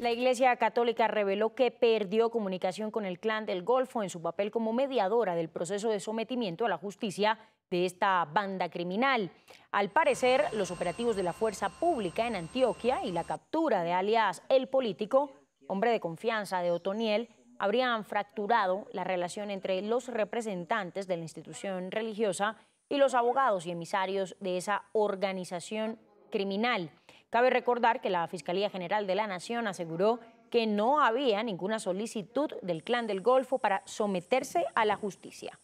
La Iglesia Católica reveló que perdió comunicación con el clan del Golfo en su papel como mediadora del proceso de sometimiento a la justicia de esta banda criminal. Al parecer, los operativos de la fuerza pública en Antioquia y la captura de alias El Político, hombre de confianza de Otoniel, habrían fracturado la relación entre los representantes de la institución religiosa y los abogados y emisarios de esa organización criminal. Cabe recordar que la Fiscalía General de la Nación aseguró que no había ninguna solicitud del Clan del Golfo para someterse a la justicia.